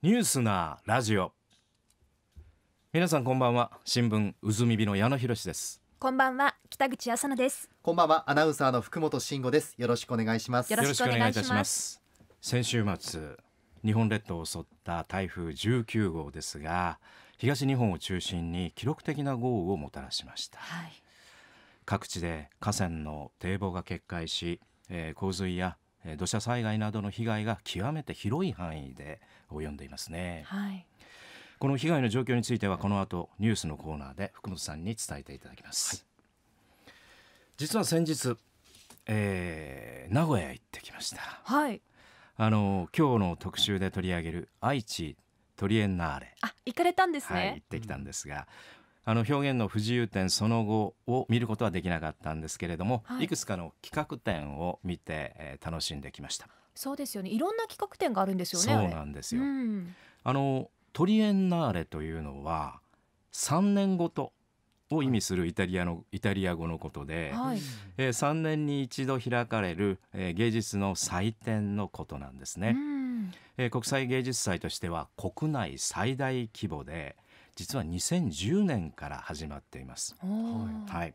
ニュースなラジオ皆さんこんばんは新聞うずみびの矢野博ですこんばんは北口康乃ですこんばんはアナウンサーの福本慎吾ですよろしくお願いしますよろしくお願いいたします先週末日本列島を襲った台風19号ですが東日本を中心に記録的な豪雨をもたらしました、はい、各地で河川の堤防が決壊し、えー、洪水や土砂災害などの被害が極めて広い範囲で及んでいますね、はい、この被害の状況についてはこの後ニュースのコーナーで福本さんに伝えていただきます、はい、実は先日、えー、名古屋へ行ってきました、はい、あの今日の特集で取り上げる愛知トリエンナーレあ行かれたんですね、はい、行ってきたんですが、あの表現の不自由点その後を見ることはできなかったんですけれども、はい、いくつかの企画展を見て、えー、楽しんできました。そうですよね。いろんな企画展があるんですよね。そうなんですよ。うん、あのトリエンナーレというのは3年ごとを意味するイタリアのイタリア語のことで、はい、えー、3年に一度開かれる、えー、芸術の祭典のことなんですね、うん、えー、国際芸術祭としては国内最大規模で実は2010年から始まっています。はい、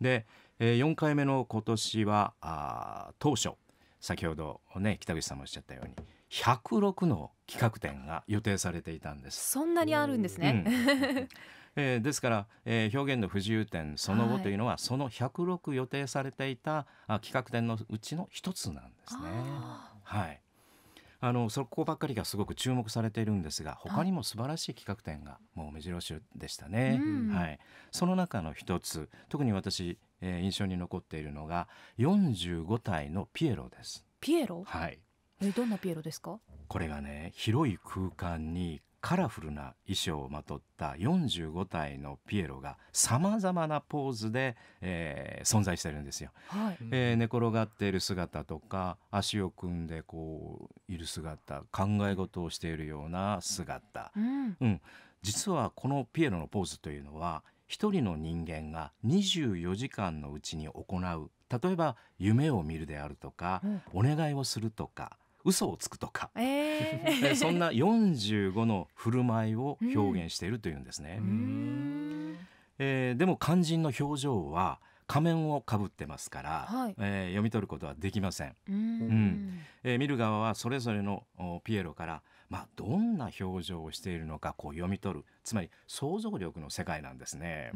で、えー、4回目の今年はあ当初先ほど、ね、北口さんもおっしゃったように106の企画展が予定されていたんです。そんなにあるんですね、うん えー、ですから、えー、表現の不自由展その後というのは、はい、その106予定されていたあ企画展のうちの一つなんですね。はい、あのそこばっかりがすごく注目されているんですが他にも素晴らしい企画展がもう目白押しでしたね、うん、はい、その中の一つ特に私、えー、印象に残っているのが45体のピエロですピエロはいえどんなピエロですかこれがね広い空間にカラフルな衣装をまとった45体のピエロがさまざまなポーズで、えー、存在してるんですよ、はい、えー、寝転がっている姿とか足を組んでこういる姿考え事をしているような姿、うん、うん、実はこのピエロのポーズというのは一人の人間が24時間のうちに行う例えば夢を見るであるとか、うん、お願いをするとか嘘をつくとか、えー、そんな45の振る舞いを表現しているというんですね。うんえー、でも肝心の表情は仮面をかぶってますから、はい、えー、読み取ることはできません。うん、うん、えー、見る側はそれぞれのピエロからまあ、どんな表情をしているのかこう読み取るつまり想像力の世界なんですね。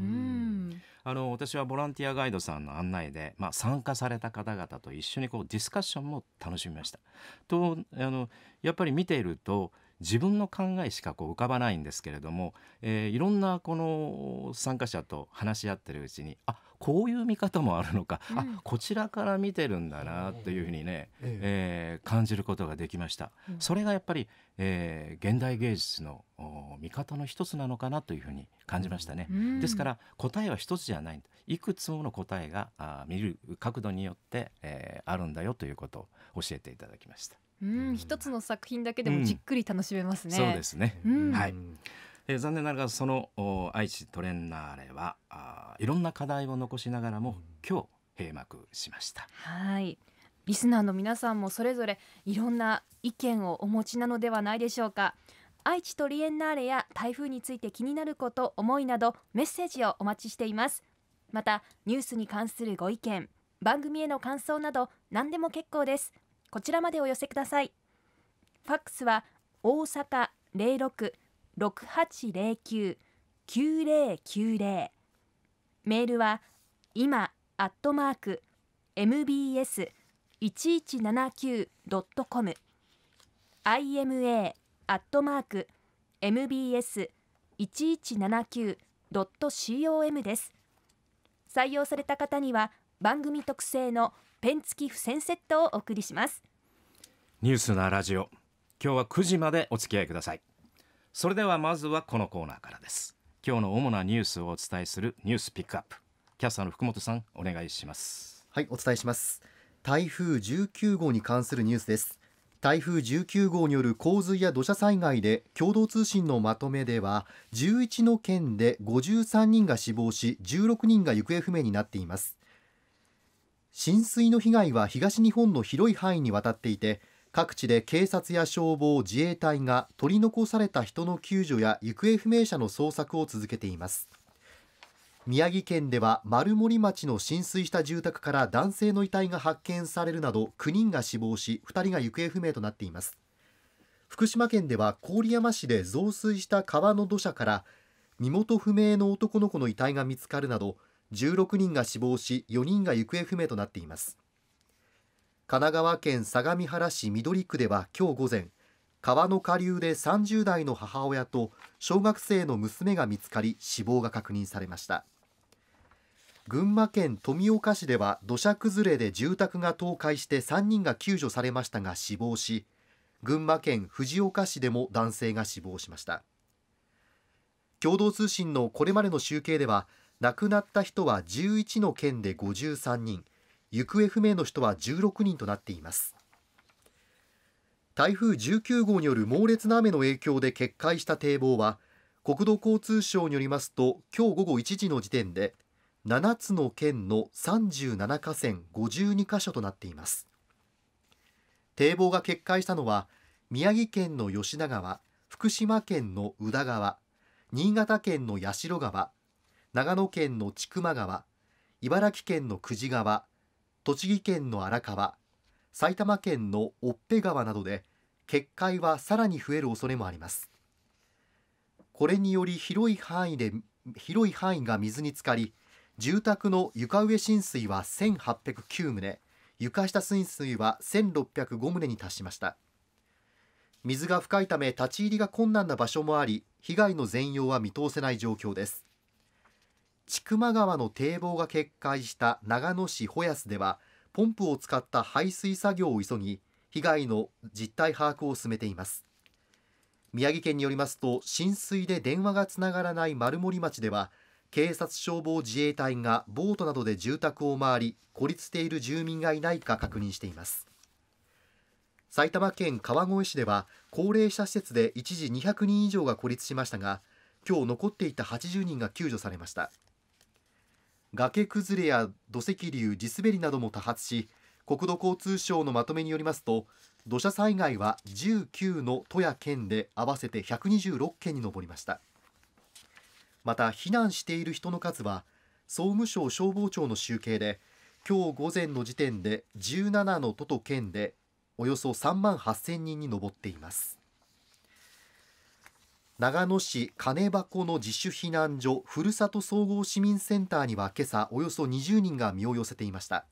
あの私はボランティアガイドさんの案内で、まあ、参加された方々と一緒にこうディスカッションも楽しみました。とあのやっぱり見ていると自分の考えしかこう浮かばないんですけれども、えー、いろんなこの参加者と話し合ってるうちにあこういう見方もあるのか、うん、あこちらから見てるんだなというふうにね、えー、えー、感じることができました、うん、それがやっぱり、えー、現代芸術の見方の一つなのかなというふうに感じましたね、うん、ですから答えは一つじゃないいくつもの答えがあ見る角度によって、えー、あるんだよということを教えていただきました。うん、一つの作品だけでもじっくり楽しめますね。そうですね、はい、え残念ながらその愛知トレンナーレはあいろんな課題を残しながらも今日閉幕しました。はいリスナーの皆さんもそれぞれいろんな意見をお持ちなのではないでしょうか愛知トリエンナーレや台風について気になること思いなどメッセージをお待ちしていますまたニュースに関するご意見番組への感想など何でも結構ですこちらまでお寄せくださいファックスは大阪0668099090メールは今アットマーク mbs 1179.com ima アットマーク mbs 1179.com です採用された方には番組特製のペン付き付箋セットをお送りしますニュースなラジオ今日は9時までお付き合いくださいそれではまずはこのコーナーからです今日の主なニュースをお伝えするニュースピックアップキャスターの福本さんお願いしますはいお伝えします台風19号に関するニュースです台風19号による洪水や土砂災害で共同通信のまとめでは11の県で53人が死亡し16人が行方不明になっています浸水の被害は東日本の広い範囲にわたっていて各地で警察や消防自衛隊が取り残された人の救助や行方不明者の捜索を続けています宮城県では丸森町の浸水した住宅から男性の遺体が発見されるなど9人が死亡し2人が行方不明となっています福島県では郡山市で増水した川の土砂から身元不明の男の子の遺体が見つかるなど16人が死亡し4人が行方不明となっています神奈川県相模原市緑区では今日午前川の下流で30代の母親と小学生の娘が見つかり死亡が確認されました群馬県富岡市では土砂崩れで住宅が倒壊して3人が救助されましたが死亡し群馬県藤岡市でも男性が死亡しました共同通信のこれまでの集計では亡くなった人は11の県で53人行方不明の人は16人となっています台風19号による猛烈な雨の影響で決壊した堤防は国土交通省によりますと今日午後1時の時点で7つの県の37河川52箇所となっています堤防が決壊したのは宮城県の吉田川福島県の宇田川新潟県の八代川長野県の千曲川、茨城県の久慈川、栃木県の荒川、埼玉県の越辺川などで決壊はさらに増える恐れもあります。これにより広い範囲で広い範囲が水に浸かり、住宅の床上浸水は1809棟、床下浸水は1605棟に達しました。水が深いため立ち入りが困難な場所もあり、被害の全容は見通せない状況です。千曲川の堤防が決壊した長野市保安ではポンプを使った排水作業を急ぎ被害の実態把握を進めています宮城県によりますと浸水で電話がつながらない丸森町では警察消防自衛隊がボートなどで住宅を回り孤立している住民がいないか確認しています埼玉県川越市では高齢者施設で一時200人以上が孤立しましたが今日残っていた80人が救助されました崖崩れや土石流、地滑りなども多発し国土交通省のまとめによりますと土砂災害は19の都や県で合わせて126件に上りましたまた避難している人の数は総務省消防庁の集計で今日午前の時点で17の都と県でおよそ3万8000人に上っています長野市金箱の自主避難所ふるさと総合市民センターには今朝およそ20人が身を寄せていました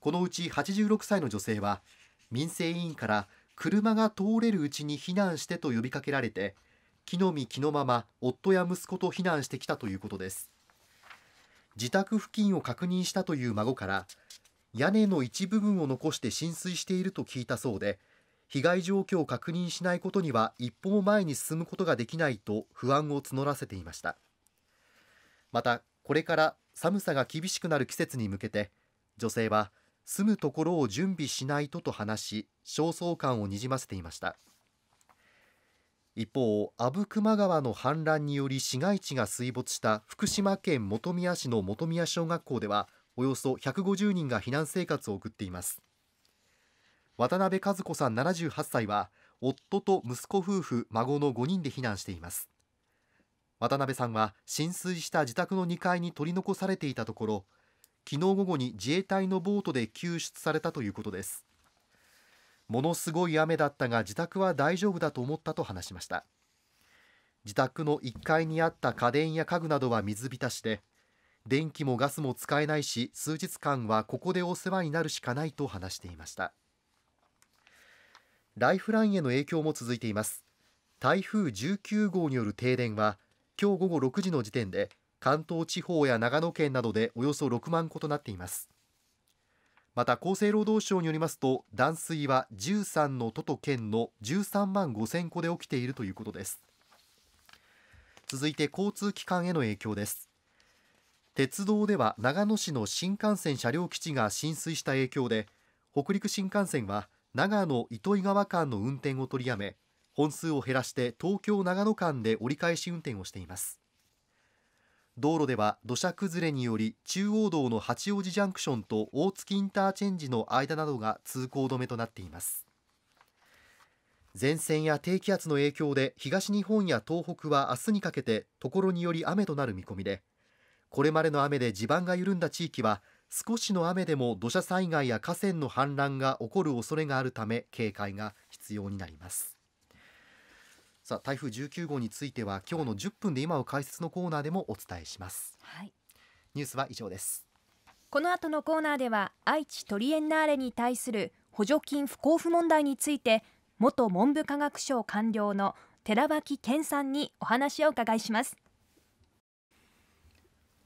このうち86歳の女性は民生委員から車が通れるうちに避難してと呼びかけられて着の身気のまま夫や息子と避難してきたということです自宅付近を確認したという孫から屋根の一部分を残して浸水していると聞いたそうで被害状況を確認しないことには一歩も前に進むことができないと不安を募らせていましたまたこれから寒さが厳しくなる季節に向けて女性は住むところを準備しないとと話し焦燥感をにじませていました一方阿武隈川の氾濫により市街地が水没した福島県本宮市の本宮小学校ではおよそ150人が避難生活を送っています渡辺和子さん78歳は夫と息子夫婦孫の5人で避難しています渡辺さんは浸水した自宅の2階に取り残されていたところ昨日午後に自衛隊のボートで救出されたということですものすごい雨だったが自宅は大丈夫だと思ったと話しました自宅の1階にあった家電や家具などは水浸して電気もガスも使えないし数日間はここでお世話になるしかないと話していましたライフラインへの影響も続いています台風19号による停電は今日午後6時の時点で関東地方や長野県などでおよそ6万戸となっていますまた厚生労働省によりますと断水は13の都と県の13万5000戸で起きているということです続いて交通機関への影響です鉄道では長野市の新幹線車両基地が浸水した影響で北陸新幹線は長野糸魚川間の運転を取りやめ本数を減らして東京長野間で折り返し運転をしています道路では土砂崩れにより中央道の八王子ジャンクションと大月インターチェンジの間などが通行止めとなっています前線や低気圧の影響で東日本や東北は明日にかけてところにより雨となる見込みでこれまでの雨で地盤が緩んだ地域は少しの雨でも土砂災害や河川の氾濫が起こる恐れがあるため警戒が必要になりますさあ台風19号については今日の10分で今を解説のコーナーでもお伝えします、はい、ニュースは以上ですこの後のコーナーでは愛知トリエンナーレに対する補助金不交付問題について元文部科学省官僚の寺脇健さんにお話を伺いします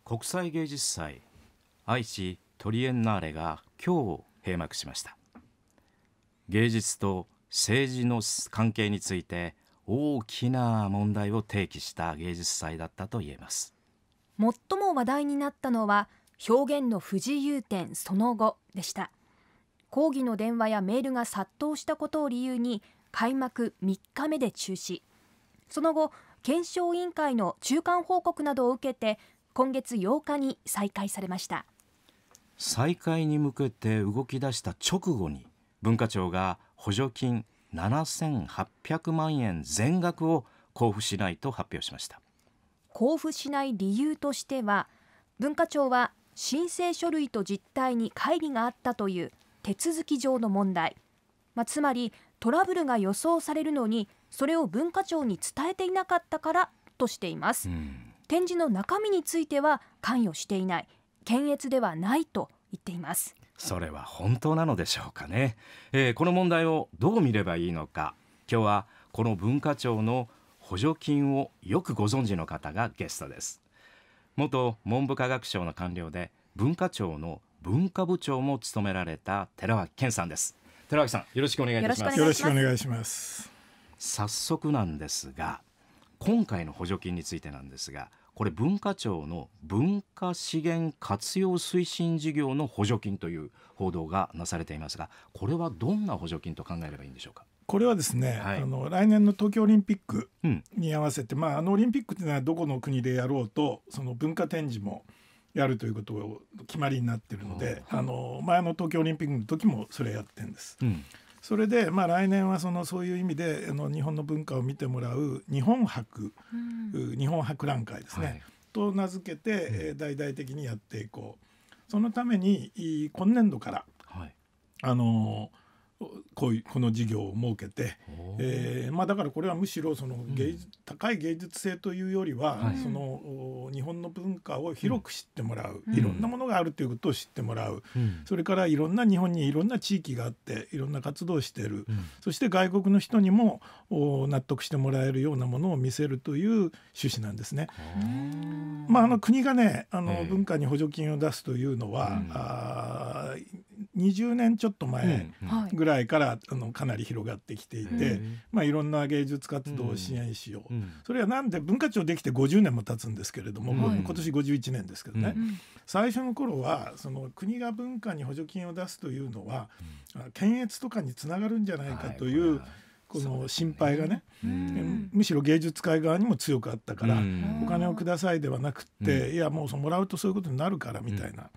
国際芸術祭愛知トリエンナーレが今日閉幕しました芸術と政治の関係について大きな問題を提起した芸術祭だったと言えます最も話題になったのは表現の不自由点その後でした抗議の電話やメールが殺到したことを理由に開幕3日目で中止その後検証委員会の中間報告などを受けて今月8日に再開されました再開に向けて動き出した直後に文化庁が補助金7800万円全額を交付しないと発表しました交付しない理由としては文化庁は申請書類と実態に乖離があったという手続き上の問題、まあ、つまりトラブルが予想されるのにそれを文化庁に伝えていなかったからとしています、展示の中身については関与していない検閲ではないと言っていますそれは本当なのでしょうかね、えー、この問題をどう見ればいいのか今日はこの文化庁の補助金をよくご存知の方がゲストです元文部科学省の官僚で文化庁の文化部長も務められた寺脇健さんです寺脇さんよろしくお願いいたしますよろしくお願いします早速なんですが今回の補助金についてなんですがこれ文化庁の文化資源活用推進事業の補助金という報道がなされていますがこれはどんな補助金と考えればいいんでしょうか。これはですね、はい、あの来年の東京オリンピックに合わせて、うん、まあ、あのオリンピックというのはどこの国でやろうとその文化展示もやるということを決まりになっているので、あの前の東京オリンピックの時もそれやってるんです。うんそれで、まあ、来年はそのそういう意味であの日本の文化を見てもらう日本博、うん、日本博覧会ですね、はい、と名付けて、え大々的にやっていこうそのために今年度から、はい、あのこういこの事業を設けて、えーまあ、だからこれはむしろその芸術、うん、高い芸術性というよりは、はい、その日本の文化を広く知ってもらう、うん、いろんなものがあるということを知ってもらう、うん、それからいろんな日本にいろんな地域があっていろんな活動をしている、そして外国の人にもお納得してもらえるようなものを見せるという趣旨なんですね。まあ、あの国がねあの文化に補助金を出すというのは、うん、あ20年ちょっと前ぐらいから、あのかなり広がってきていて、まあ、いろんな芸術活動を支援しよう、それはなんで文化庁できて50年も経つんですけれども、今年51年ですけどね、最初の頃はその国が文化に補助金を出すというのは、検閲とかにつながるんじゃないかという、この心配がね、ね、むしろ芸術界側にも強くあったから、うん、お金をくださいではなくて、うん、いやもうそのもらうとそういうことになるからみたいな、うん、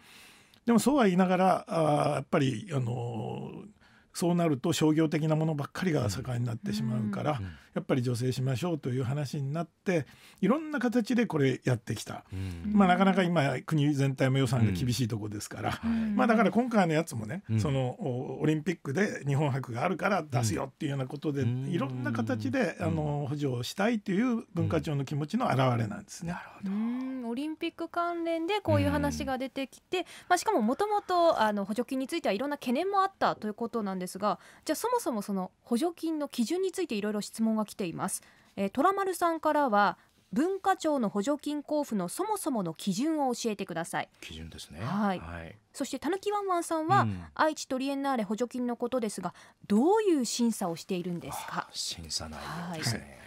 でもそうは言いながらあやっぱりあのーそうなると商業的なものばっかりが盛んになってしまうから、やっぱり助成しましょうという話になっていろんな形でこれやってきた、まあ、なかなか今国全体も予算が厳しいとこですから、まあ、だから今回のやつもね、そのオリンピックで日本博があるから出すよっていうようなことで、いろんな形であの補助をしたいという文化庁の気持ちの表れなんですね。なるほどオリンピック関連でこういう話が出てきて、うん、まあ、しかももともと補助金についてはいろんな懸念もあったということなんですがじゃあそもそもその補助金の基準についていろいろ質問が来ています。えー、虎丸さんからは文化庁の補助金交付のそもそもの基準を教えてください基準ですねはい、はい、そしてたぬきワンワンさんは、うん、愛知トリエンナーレ補助金のことですがどういう審査をしているんですか審査内容ですね、はい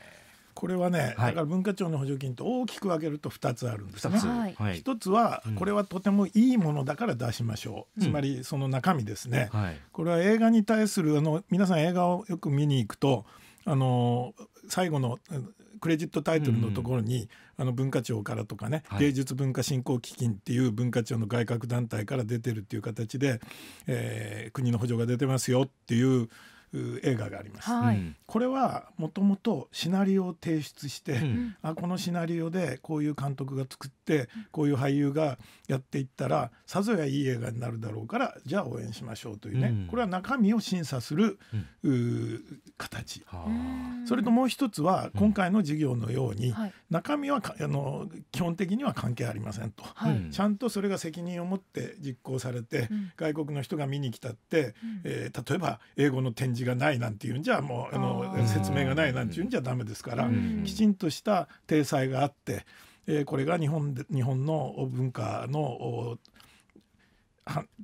これはね、だから文化庁の補助金と大きく分けると2つあるんですね。1つはこれはとてもいいものだから出しましょう、つまりその中身ですね、これは映画に対するあの皆さん映画をよく見に行くとあの最後のクレジットタイトルのところに、あの文化庁からとかね、芸術文化振興基金っていう文化庁の外郭団体から出てるっていう形で、えー、国の補助が出てますよっていう映画があります、はい、これはもともとシナリオを提出して、うん、あこのシナリオでこういう監督が作ってこういう俳優がやっていったらさぞやいい映画になるだろうからじゃあ応援しましょうというね、うん、これは中身を審査する、うん、形それともう一つは今回の事業のように、中身はあの基本的には関係ありませんと、はい、ちゃんとそれが責任を持って実行されて、外国の人が見に来たって、えー、例えば英語の展示がないなんていうんじゃもうあの説明がないなんていうんじゃダメですから、きちんとした体裁があって。えこれが日本で日本の文化の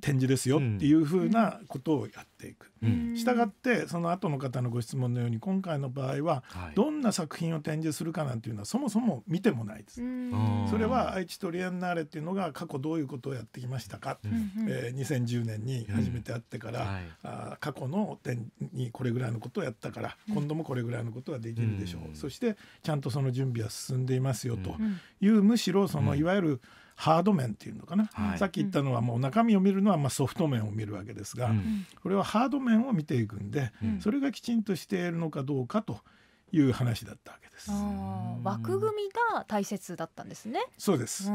展示ですよっていうふうなことをやっていく、うん、したがってその後の方のご質問のように今回の場合はどんな作品を展示するかなんていうのはそもそも見てもないです、うん、それは愛知トリエンナーレっていうのが過去どういうことをやってきましたか、うん、えー、2010年に初めて会ってから、うんはい、あ過去の点にこれぐらいのことをやったから今度もこれぐらいのことはできるでしょう、そしてちゃんとその準備は進んでいますよという、むしろそのいわゆる、ハード面っていうのかな、はい、さっき言ったのはもう中身を見るのはまソフト面を見るわけですが、うん、これはハード面を見ていくんで、うん、それがきちんとしているのかどうかという話だったわけです。枠組みが大切だったんですね。そうです。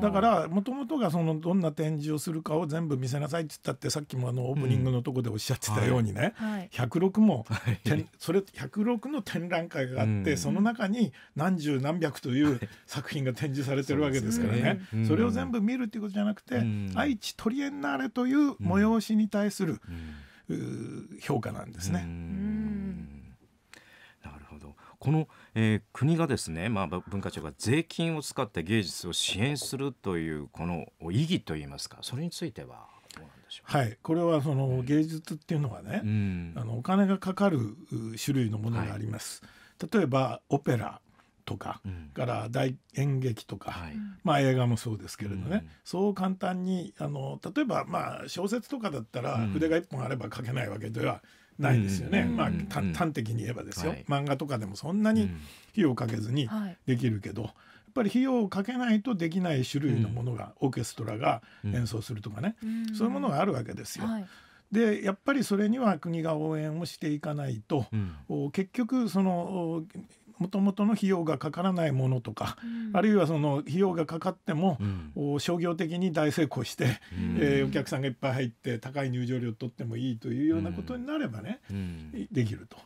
だからもともとがそのどんな展示をするかを全部見せなさいって言ったってさっきもあのオープニングのとこでおっしゃってたようにね、うんはい、106も、はい、それ百六の展覧会があって、その中に何十何百という作品が展示されてるわけですからね。そねそれを全部見るっていうことじゃなくて、愛知トリエンナーレという催しに対する評価なんですね。この、えー、国がですね、まあ、文化庁が税金を使って芸術を支援するというこの意義といいますかそれについてはどうなんでしょうはい、これはその芸術っていうのはね、うん、あのお金がかかる種類のものがあります。はい、例えばオペラとか、うん、から大演劇とか、はい、まあ映画もそうですけれどね、うん、そう簡単にあの例えばまあ小説とかだったら筆が一本あれば書けないわけではないですよね、まあ、端的に言えばですよ、はい、漫画とかでもそんなに費用かけずにできるけど、はい、やっぱり費用をかけないとできない種類のものが、オーケストラが演奏するとかね、そういうものがあるわけですよ。はいでやっぱりそれには国が応援をしていかないと、うん、結局そのもともとの費用がかからないものとか、うん、あるいはその費用がかかっても、うん、商業的に大成功して、うん、えー、お客さんがいっぱい入って高い入場料取ってもいいというようなことになればね、できると、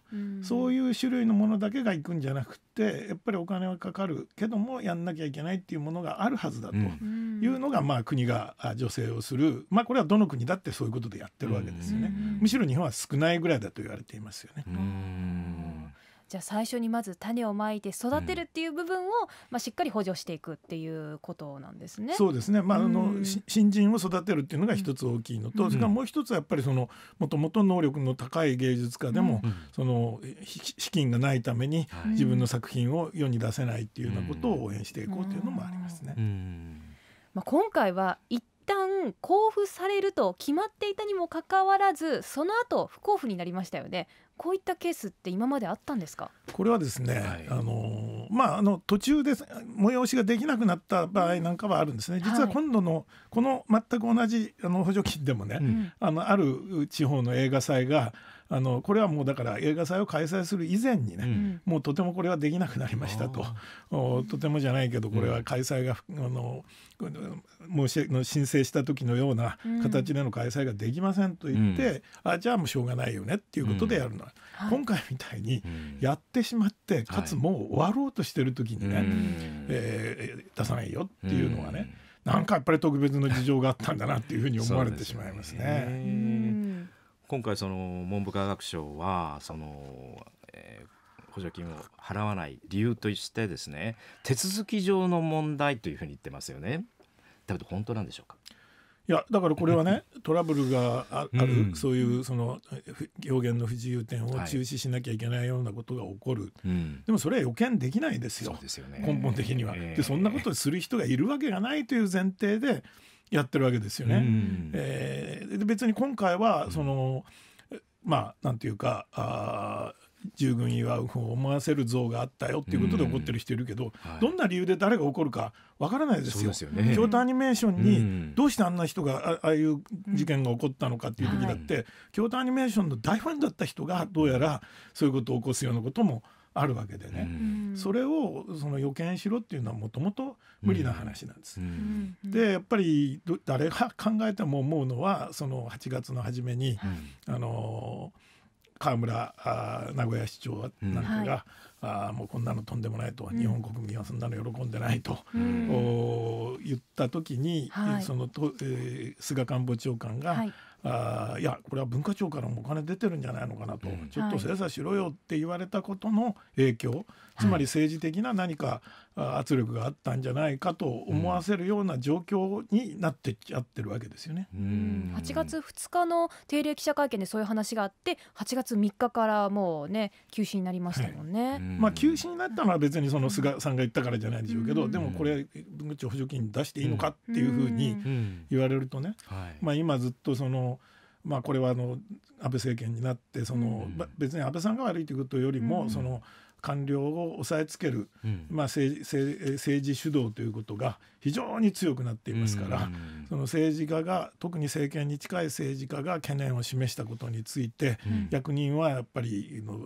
そういう種類のものだけがいくんじゃなくてやっぱりお金はかかるけどもやんなきゃいけないっていうものがあるはずだというのが、まあ、国が助成をする、まあ、これはどの国だってそういうことでやってるわけですよね。むしろ日本は少ないぐらいだと言われていますよね。じゃあ最初にまず種をまいて育てるっていう部分を、まあ、しっかり補助していくっていうことなんですね。そうですね、まああの新人を育てるっていうのが一つ大きいのと、それからもう一つはやっぱりそのもともと能力の高い芸術家でも、その資金がないために自分の作品を世に出せないっていうようなことを応援していこうというのもありますね。ま今回は一旦交付されると決まっていたにもかかわらずその後不交付になりましたよねこういったケースって今まであったんですかこれはですね、はい、あのまあ、あの途中で催しができなくなった場合なんかはあるんですね、実は今度のこの全く同じあの補助金でもね、うん、あのある地方の映画祭があのこれはもうだから映画祭を開催する以前にね、うん、もうとてもこれはできなくなりましたととてもじゃないけどこれは開催が、うん、あの申し申請した時のような形での開催ができませんと言って、うん、あじゃあもうしょうがないよねっていうことでやるのは、今回みたいにやってしまってかつもう終わろうとしてる時にね、はい、えー、出さないよっていうのはね、なんかやっぱり特別の事情があったんだなっていうふうに思われてしまいますね。今回その文部科学省はその、えー補助金を払わない理由としてですね手続き上の問題というふうに言ってますよね。だけど本当なんでしょうかいやだからこれはね トラブルがあある、うん、そういうその表現の不自由点を中止しなきゃいけないようなことが起こる、はい、でもそれは予見できないですよ、ですよ、ね、根本的には。えー、でそんなことする人がいるわけがないという前提でやってるわけですよね。うん、えー、別に今回はその、うん、まあなんていうかあ従軍祝うを思わせる像があったよっていうことで怒ってる人いるけど、うんはい、どんな理由で誰が怒るかわからないですよ。京都、アニメーションにどうしてあんな人がああいう事件が起こったのかっていう時だって京都、はい、アニメーションの大ファンだった人がどうやらそういうことを起こすようなこともあるわけでね、それをその予見しろっていうのはもともと無理な話なんです。でやっぱり誰が考えても思うのはその8月の初めに、あの河村あ名古屋市長なんかが、うんはい、あもうこんなのとんでもないと、うん、日本国民はそんなの喜んでないと、うん、お言った時に、はい、そのと、えー、菅官房長官が、はい、あいやこれは文化庁からもお金出てるんじゃないのかなと、うん、ちょっと精査しろよって言われたことの影響、はい、つまり政治的な何か圧力があったんじゃないかと思わせるような状況になってっちゃってるわけですよね。うん、月二日の定例記者会見でそういう話があって八月三日からもうね休止になりましたもんね。はい、まあ、休止になったのは別にその菅さんが言ったからじゃないでしょうけど、でもこれ文具庁補助金出していいのかっていうふうに言われるとね、まあ、今ずっとその。まあ、これはあの安倍政権になってその、別に安倍さんが悪いということよりも、その官僚を押さえつける、うん、まあ政、政治主導ということが非常に強くなっていますから、その政治家が特に政権に近い政治家が懸念を示したことについて、うん、役人はやっぱりの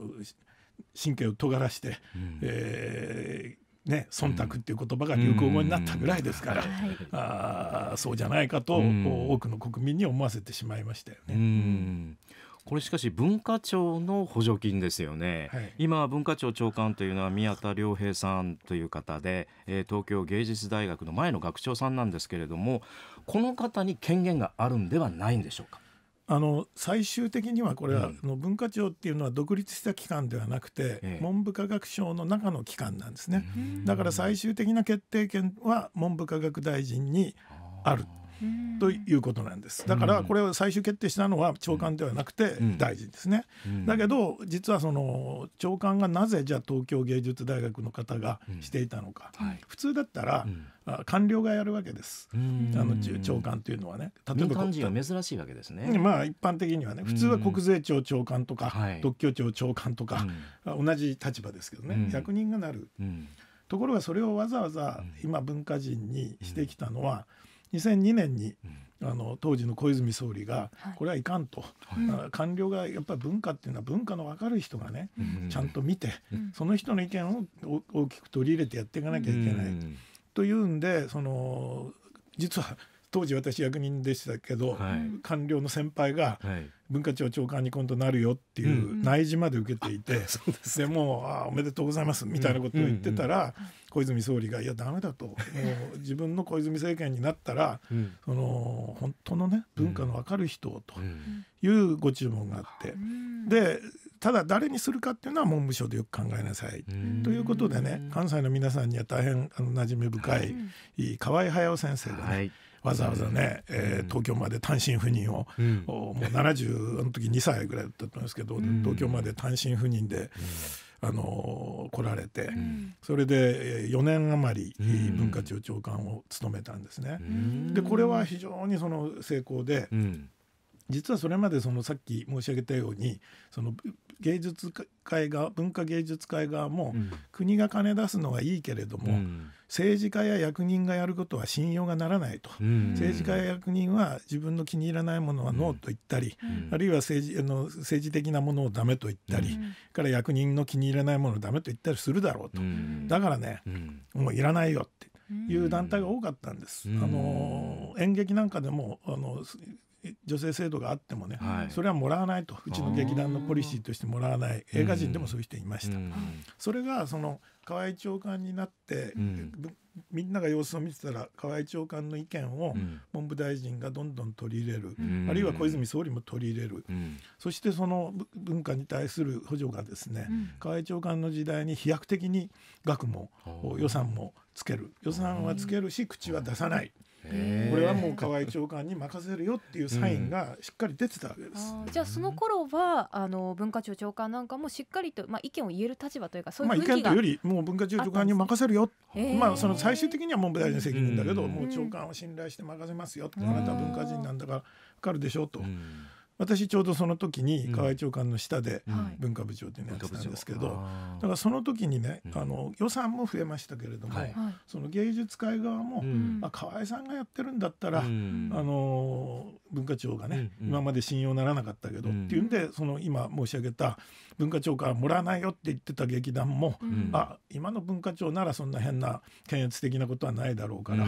神経を尖らして、うん、えーね、忖度っていう言葉が流行語になったぐらいですから、うんうん、あそうじゃないかと、うん、多くの国民に思わせてしまいましたよね。これしかし文化庁の補助金ですよね、はい、今文化庁長官というのは宮田良平さんという方で、えー、東京芸術大学の前の学長さんなんですけれどもこの方に権限があるんではないんでしょうかあの最終的にはこれは、うん、文化庁っていうのは独立した機関ではなくて、ええ、文部科学省の中の機関なんですねだから最終的な決定権は文部科学大臣にあるということなんですだからこれを最終決定したのは長官ではなくて大臣ですね、だけど実はその長官がなぜじゃあ東京芸術大学の方がしていたのか、普通だったら、官僚がやるわけです、あの長官というのはね例えば民間珍しいわけですねまあ一般的にはね普通は国税庁長官とか、特許庁長官とか、同じ立場ですけどね、役人がなる、ところがそれをわざわざ今文化人にしてきたのは、2002年に、あの当時の小泉総理が、これはいかんと、はい、官僚がやっぱり文化っていうのは文化の分かる人がね、うん、ちゃんと見て、うん、その人の意見を大きく取り入れてやっていかなきゃいけない、うん、というんでその実は当時私役人でしたけど、はい、官僚の先輩が文化庁長官に今度なるよっていう内示まで受けていて、うん、でもうあ「おめでとうございます」みたいなことを言ってたら、小泉総理が「いやダメだと」自分の小泉政権になったら、その本当のね文化の分かる人をというご注文があって、でただ誰にするかっていうのは文部省でよく考えなさい。ということでね関西の皆さんには大変あの馴染み深い、河合駿先生がね、はいわざわざね、えー、東京まで単身赴任を、うん、もう70あの時2歳ぐらいだったんですけど、うん、東京まで単身赴任で。あの来られて、うん、それで4年余り文化庁長官を務めたんですね。うん、でこれは非常にその成功で、うん実はそれまでそのさっき申し上げたようにその芸術界が文化芸術界側も、国が金出すのはいいけれども、政治家や役人がやることは信用がならないと、政治家や役人は自分の気に入らないものはノーと言ったり、あるいは政治あの政治的なものをダメと言ったり、から役人の気に入らないものをダメと言ったりするだろうと、だからね、もういらないよっていう団体が多かったんです。あの演劇なんかでもあの女性制度があってもね、はい、それはもらわないとうちの劇団のポリシーとしてもらわない映画人でもそういう人いました。うん、それがその河合長官になって、うん、みんなが様子を見てたら河合長官の意見を文部大臣がどんどん取り入れる、うん、あるいは小泉総理も取り入れる、うん、そしてその文化に対する補助がですね、河合長官の時代に飛躍的に額も予算もつける予算はつけるし口は出さない。これはもう河合長官に任せるよっていうサインがしっかり出てたわけです。じゃあその頃はあの文化庁長官なんかもしっかりと、まあ、意見を言える立場というかそういう意見気が、まあ、よりもう文化庁長官に任せるよ、まあ、その最終的には文部大臣責任だけど、もう長官を信頼して任せますよってあなたは文化人なんだから分かるでしょうと。私ちょうどその時に河合長官の下で文化部長っていうのやってたんですけど、だからその時にねあの予算も増えましたけれども、その芸術界側も、まあ、河合さんがやってるんだったら、あの文化庁がね、今まで信用ならなかったけど、っていうんでその今申し上げた文化庁からもらわないよって言ってた劇団も、あ今の文化庁ならそんな変な検閲的なことはないだろうから、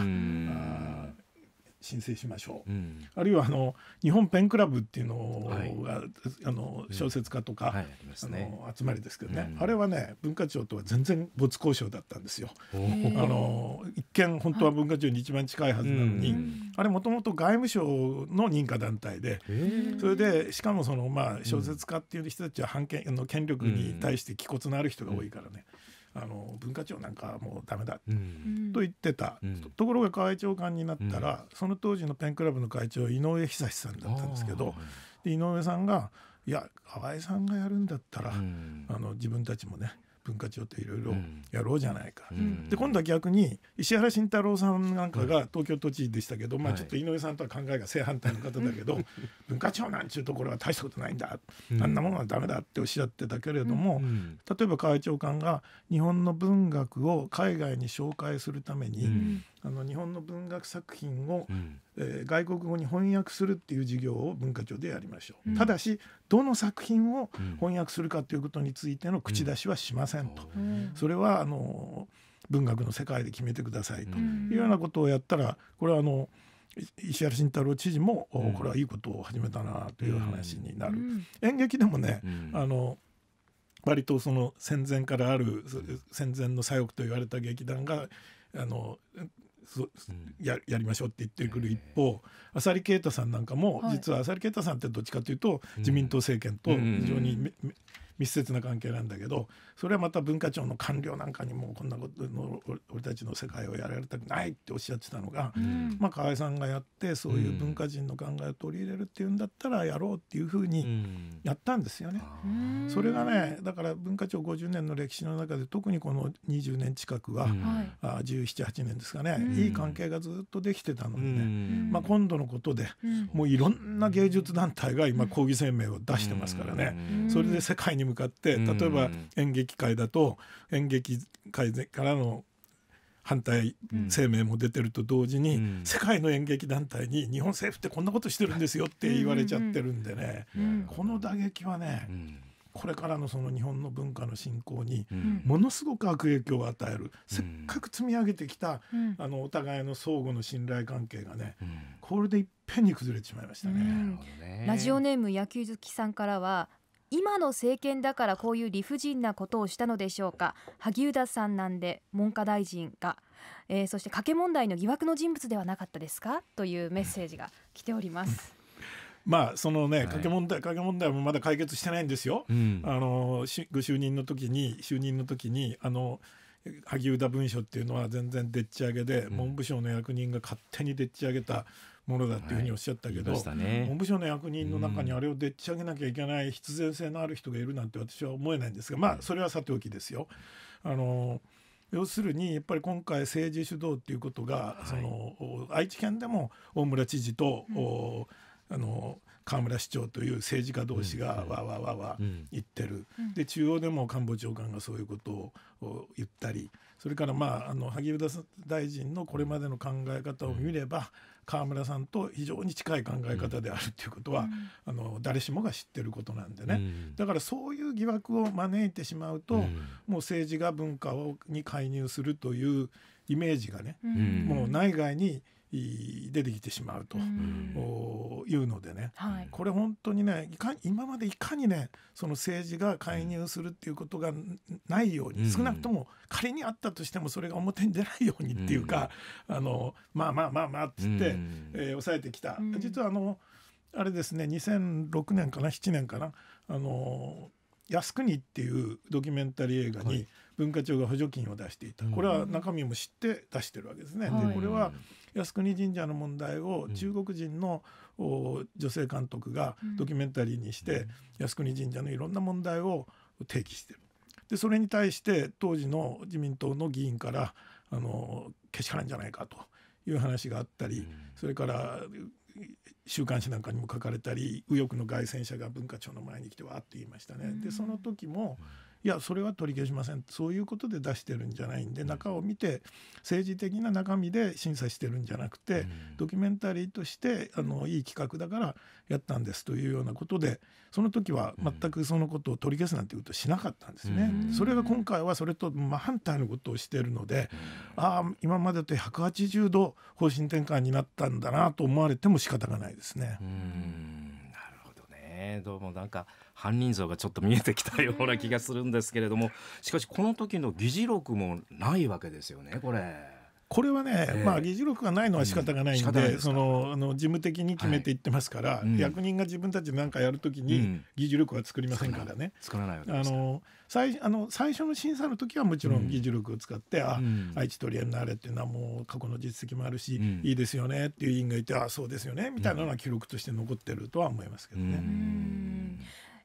申請しましょう、うん、あるいはあの日本ペンクラブっていうのが、はい、あの小説家とか、うんはいね、あの集まりですけどね、うん、あれはね文化庁とは全然没交渉だったんですよ。あの一見本当は文化庁に一番近いはずなのに、はい、あれもともと外務省の認可団体でそれでしかもその、まあ、小説家っていう人たちは反権、あの権力に対して気骨のある人が多いからね。あの文化庁なんかもうダメだ、と言ってた、うん、ところが河合長官になったら、その当時のペンクラブの会長井上久志さんだったんですけど井上さんが「いや河合さんがやるんだったら、あの自分たちもね文化庁っていろいろやろうじゃないか、うん、で今度は逆に石原慎太郎さんなんかが東京都知事でしたけど、まあ、ちょっと井上さんとは考えが正反対の方だけど、はい、文化庁なんちゅうところは大したことないんだ、うん、あんなものはダメだっておっしゃってたけれども、うん、例えば河合長官が日本の文学を海外に紹介するために、あの日本の文学作品を、うん、えー、外国語に翻訳するっていう授業を文化庁でやりましょう、うん、ただしどの作品を翻訳するかということについての口出しはしませんと、うん、それはあの文学の世界で決めてくださいというようなことをやったらこれはあの石原慎太郎知事も、これはいいことを始めたなという話になる、演劇でもね、あの割とその戦前からある戦前の左翼と言われた劇団があのややりましょうって言ってくる一方浅利啓太さんなんかも、実は浅利啓太さんってどっちかというと自民党政権と非常に、密接な関係なんだけどそれはまた文化庁の官僚なんかにもこんなことの俺たちの世界をやられたくないっておっしゃってたのが、うん、まあ、河合さんがやってそういう文化人の考えを取り入れるっていうんだったらやろうっていうふうにやったんですよね。うん、それがねだから文化庁50年の歴史の中で特にこの20年近くは、うん、あ1718年ですかね、いい関係がずっとできてたのでね、ねまあ、今度のことで、もういろんな芸術団体が今抗議声明を出してますからね、それで世界に向かって例えば演劇界だと演劇界からの反対声明も出てると同時に、うん、世界の演劇団体に日本政府ってこんなことしてるんですよって言われちゃってるんでね、うんうんこの打撃はね、うん、これからのその日本の文化の振興にものすごく悪影響を与える、うん、せっかく積み上げてきた、あのお互いの相互の信頼関係がね、これでいっぺんに崩れてしまいましたねね、ラジオネーム野球好きさんからは今の政権だからこういう理不尽なことをしたのでしょうか萩生田さんなんで文科大臣が、えー、そして賭け問題の疑惑の人物ではなかったですかというメッセージが来ております。まあそのね、賭け問題賭け問題もまだ解決してないんですよ。うん、あのご就任の時に就任の時にあの萩生田文書っていうのは全然でっち上げで、うん、文部省の役人が勝手にでっち上げたものだっていうふうにおっしゃったけど、はいね、文部省の役人の中にあれをでっち上げなきゃいけない必然性のある人がいるなんて私は思えないんですがまあそれはさておきですよ。あの要するにやっぱり今回政治主導っていうことが、はい、その愛知県でも大村知事と、うん、あの河村市長という政治家同士がわわわわ言ってる、うん、で中央でも官房長官がそういうことを言ったりそれからまああの萩生田大臣のこれまでの考え方を見れば、河村さんと非常に近い考え方であるということは、あの誰しもが知ってることなんでね、だからそういう疑惑を招いてしまうと、もう政治が文化をに介入するというイメージがね、もう内外に出てきてしまうというのでね、はい、これ本当にねいか今までいかにねその政治が介入するっていうことがないように、少なくとも仮にあったとしてもそれが表に出ないようにっていうか、うあのまあまあまあまあって言って、えー、抑えてきた。実はあのあれですね2006年かな7年かなあの靖国っていうドキュメンタリー映画に文化庁が補助金を出していた、これは中身も知って出してるわけですね。でこれは、靖国神社の問題を中国人の、女性監督がドキュメンタリーにして、靖国神社のいろんな問題を提起してる。でそれに対して当時の自民党の議員からあのけしからんじゃないかという話があったり、それから週刊誌なんかにも書かれたり右翼の街宣車が文化庁の前に来てわーって言いましたね。でその時も、いやそれは取り消しませんそういうことで出してるんじゃないんで中を見て政治的な中身で審査してるんじゃなくてドキュメンタリーとしてあのいい企画だからやったんですというようなことでその時は全くそのことを取り消すなんてことしなかったんですね。それが今回はそれと真反対のことをしてるのでああ今までと180度方針転換になったんだなと思われても仕方がないですね。どうもなんか犯人像がちょっと見えてきたような気がするんですけれどもしかしこの時の議事録もないわけですよねこれ。これはね、えー、まあ、議事録がないのは仕方がないんで、うん、そのあの事務的に決めていってますから、はいうん、役人が自分たちなんかやるときに、議事録は作りませんからね。作らないあの最あの最初の審査の時はもちろん議事録を使って、うん、あ愛知トリエンナーレっていうのはもう過去の実績もあるし、いいですよねっていう委員がいてああそうですよねみたいなのは記録として残ってるとは思いますけどね。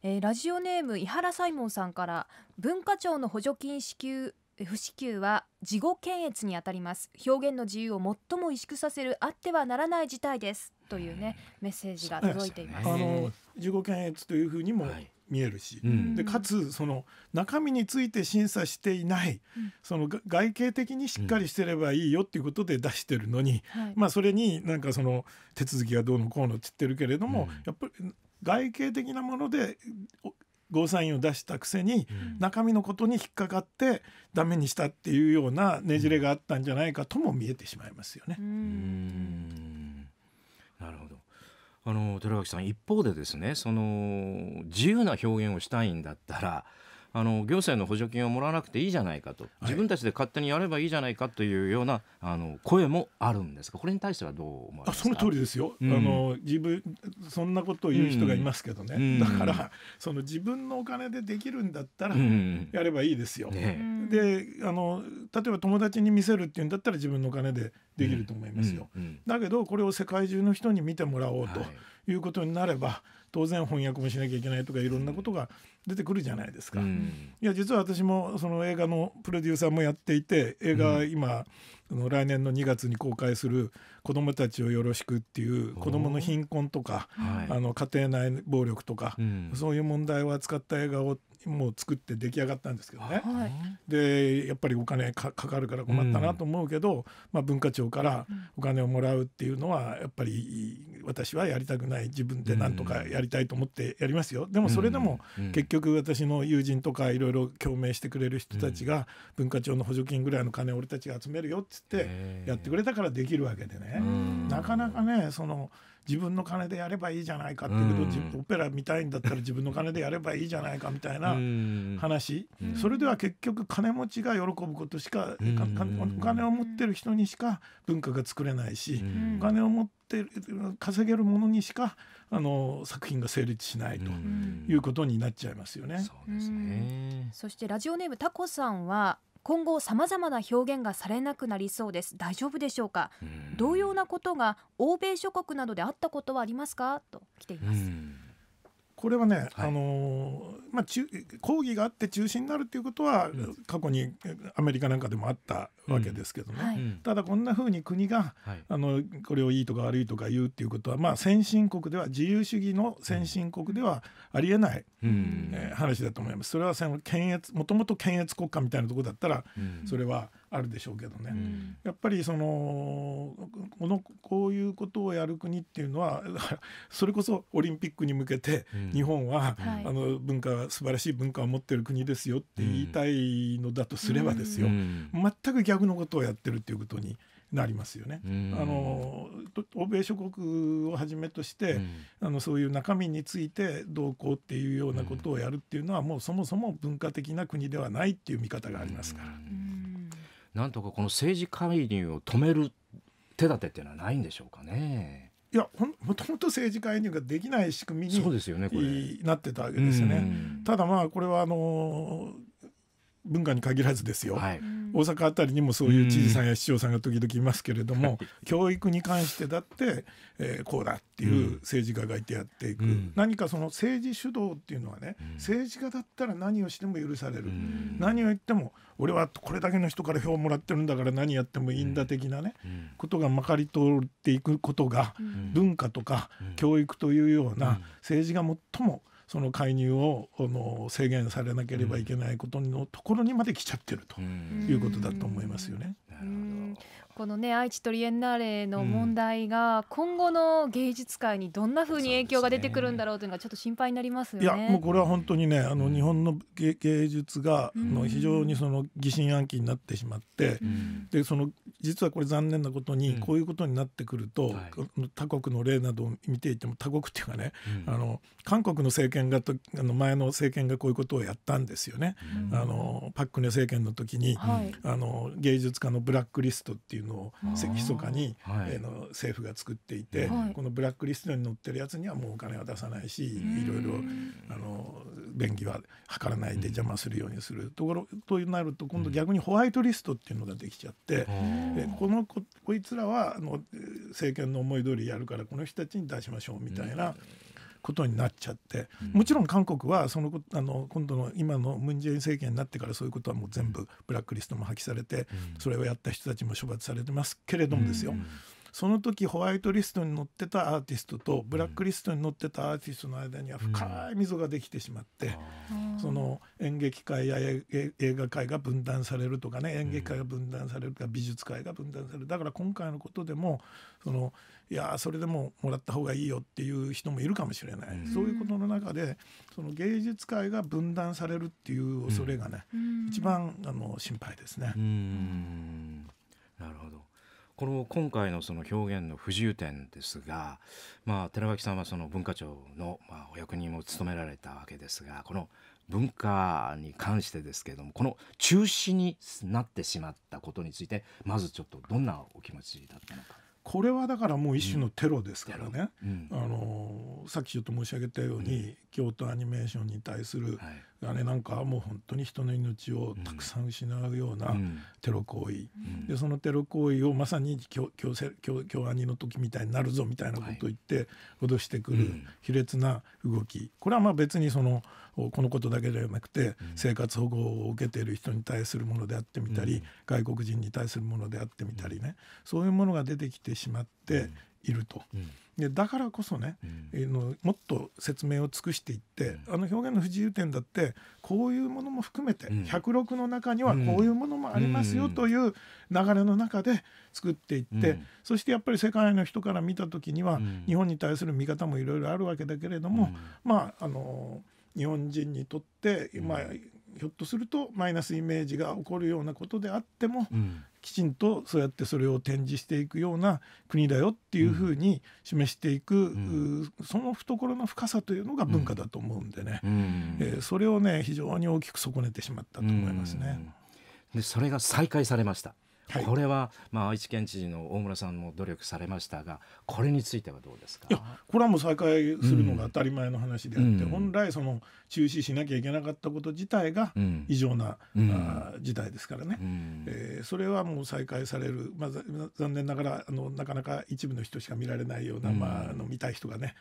えー、ラジオネーム伊原サイモンさんから文化庁の補助金支給不支給は事後検閲にあたります表現の自由を最も萎縮させるあってはならない事態ですというねメッセージが届いています、ね、あの自己検閲というふうにも見えるし、はいうん、でかつその中身について審査していない、うん、その外形的にしっかりしてればいいよっていうことで出してるのに、うん、まあそれになんかその手続きがどうのこうのって言ってるけれども、やっぱり外形的なものでゴーサインを出したくせに、中身のことに引っかかってダメにしたっていうようなねじれがあったんじゃないかとも見えてしまいますよね。なるほどあの寺脇さん一方でですねその自由な表現をしたいんだったらあの行政の補助金をもらわなくていいじゃないかと、自分たちで勝手にやればいいじゃないかというようなあの声もあるんですが、これに対してはどう思いますかその通りですよ、うん、あの自分、そんなことを言う人がいますけどね、うん、だから、その自分のお金でできるんだったら、やればいいですよ。うんね、であの、例えば友達に見せるっていうんだったら、自分のお金でできると思いますよ。だけど、これを世界中の人に見てもらおうということになれば、はい当然翻訳もしなきゃいけないとかいろんなことが出てくるじゃないですか。うん、いや実は私もその映画のプロデューサーもやっていて映画今、うん、来年の2月に公開する「子どもたちをよろしく」っていう子どもの貧困とか、あの家庭内暴力とか、そういう問題を扱った映画をもう作って出来上がったんですけどね、はい、でやっぱりお金かかるから困ったなと思うけど、うん、まあ、文化庁からお金をもらうっていうのはやっぱり私はやりたくない自分で何とかやりたいと思ってやりますよでもそれでも結局私の友人とかいろいろ共鳴してくれる人たちが文化庁の補助金ぐらいの金俺たちが集めるよっつってやってくれたからできるわけでね、なかなかねその自分の金でやればいいじゃないかってけど、うん、オペラ見たいんだったら自分の金でやればいいじゃないかみたいな話、うん、それでは結局金持ちが喜ぶことしか,、うん、お金を持ってる人にしか文化が作れないし、お金を持ってる稼げるものにしかあの作品が成立しないということになっちゃいますよね。そうですねそしてラジオネームタコさんは今後さまざまな表現がされなくなりそうです大丈夫でしょうか同様なことが欧米諸国などであったことはありますかと来ています。これはね、はい、あのまあ、中抗議があって中止になるっていうことは、過去にアメリカなんかでもあったわけですけどね、うんはい、ただこんなふうに国が、はい、あのこれをいいとか悪いとか言うっていうことは、まあ、先進国では自由主義の先進国ではありえない、うん、えー、話だと思います。それはその検閲もともと検閲国家みたいなとこだったら、うん、それはあるでしょうけどね、うん、やっぱりそのこのこういうことをやる国っていうのは それこそオリンピックに向けて日本は、うん、あの文化素晴らしい文化を持ってる国ですよって言いたいのだとすればですよ、うん、全く逆のことをやってるっていうことになりますよね。あの欧米諸国をはじめとして、うん、あのそういう中身についてどうこうっていうようなことをやるっていうのは、うん、もうそもそも文化的な国ではないっていう見方がありますから。うんなんとかこの政治介入を止める手立てっていうのはないんでしょうかね。いやもともと政治介入ができない仕組みにそうですよ、ね、なってたわけですよね。ただまあこれはあの文化に限らずですよ、はい、大阪辺りにもそういう知事さんや市長さんが時々いますけれども、うん、教育に関してだって、えー、こうだっていう政治家がいてやっていく、うん、何かその政治主導っていうのはね、うん、政治家だったら何をしても許される、何を言っても俺はこれだけの人から票をもらってるんだから何やってもいいんだ的なね、ことがまかり通っていくことが、文化とか教育というような政治が最も、うんその介入をあの制限されなければいけないことのところにまで来ちゃってるということだと思いますよね。なるほどこのね愛知トリエンナーレの問題が今後の芸術界にどんなふうに影響が出てくるんだろうというのがちょっと心配になります、ね、いやもうこれは本当にねあの日本の芸術がの非常にその疑心暗鬼になってしまって、でその実はこれ残念なことに、こういうことになってくると、他国の例などを見ていても他国っていうかね、あの韓国の政権があの前の政権がこういうことをやったんですよね。あのパク・クネ政権の時に、あの芸術家のブラックリストっていうのをそかに、はい、の政府が作っていて、このブラックリストに載ってるやつにはもうお金は出さないしいろいろあの便宜は図らないで邪魔するようにするところとなると今度逆にホワイトリストっていうのができちゃって。えこのここいつらはあの政権の思い通りやるからこの人たちに出しましょうみたいな。ことになっちゃって、もちろん韓国はそのあの今度の今のムン・ジェイン政権になってからそういうことはもう全部ブラックリストも破棄されて、それをやった人たちも処罰されてますけれどもですよ、その時ホワイトリストに載ってたアーティストとブラックリストに載ってたアーティストの間には深い溝ができてしまって、うん、その演劇界や映画界が分断されるとかね演劇界が分断されるとか美術界が分断されるだから今回のことでもそのいやそれでももらった方がいいよっていう人もいるかもしれない、うん、そういうことの中でその芸術界が分断されるっていう恐れがね、うん、一番あの心配ですね。なるほどこの今回のその表現の不自由点ですが、まあ、寺脇さんはその文化庁のまお役人も務められたわけですがこの文化に関してですけれどもこの中止になってしまったことについてまずちょっとどんなお気持ちだったのか。これはだからもう一種のテロですからね、うんあのさっきちょっと申し上げたように、うん、京都アニメーションに対する、はい、あれなんかもう本当に人の命をたくさん失うようなテロ行為、でそのテロ行為をまさに京京京京アニの時みたいになるぞみたいなことを言って脅してくる卑劣な動き、これはまあ別にその。このことだけではなくて、生活保護を受けている人に対するものであってみたり、外国人に対するものであってみたりね、そういうものが出てきてしまっていると。でだからこそね、うん、のもっと説明を尽くしていって、あの表現の不自由点だってこういうものも含めて、うん、106の中にはこういうものもありますよという流れの中で作っていって、そしてやっぱり世界の人から見た時には、日本に対する見方もいろいろあるわけだけれども、まああのー日本人にとって、まあ、ひょっとするとマイナスイメージが起こるようなことであっても、うん、きちんとそうやってそれを展示していくような国だよっていうふうに示していく、うん、その懐の深さというのが文化だと思うんでね、うん、えー、それをね非常に大きく損ねてしまったと思いますね。でそれが再開されましたはい、これは、まあ、愛知県知事の大村さんも努力されましたがこれについてはどうですかこれはもう再開するのが当たり前の話であって、うん、本来その中止しなきゃいけなかったこと自体が異常な、うん、あ事態ですからね、うん、えー、それはもう再開される、まあ、残念ながらあのなかなか一部の人しか見られないような、うん、まあ、あの見たい人がね、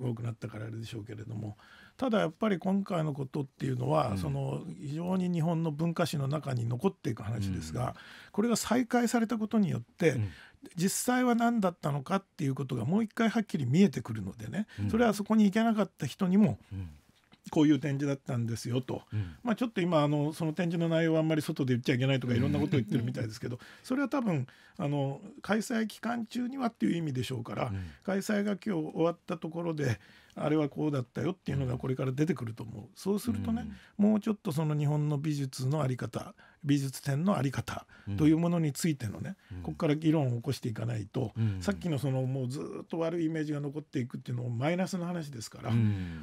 多くなったからあれでしょうけれども。ただやっぱり今回のことっていうのは、うん、その非常に日本の文化史の中に残っていく話ですが、うん、これが再開されたことによって、うん、実際は何だったのかっていうことがもう一回はっきり見えてくるのでね、それはそこに行けなかった人にも、こういう展示だったんですよと、うん、まあ、ちょっと今あのその展示の内容はあんまり外で言っちゃいけないとかいろんなことを言ってるみたいですけど、それは多分あの開催期間中にはっていう意味でしょうから、うん、開催が今日終わったところであれはこうだったよっていうのがこれから出てくると思うそうするとね、うん、もうちょっとその日本の美術の在り方美術展の在り方というものについてのね、うん、ここから議論を起こしていかないと、うん、さっきのそのもうずっと悪いイメージが残っていくっていうのもマイナスの話ですから、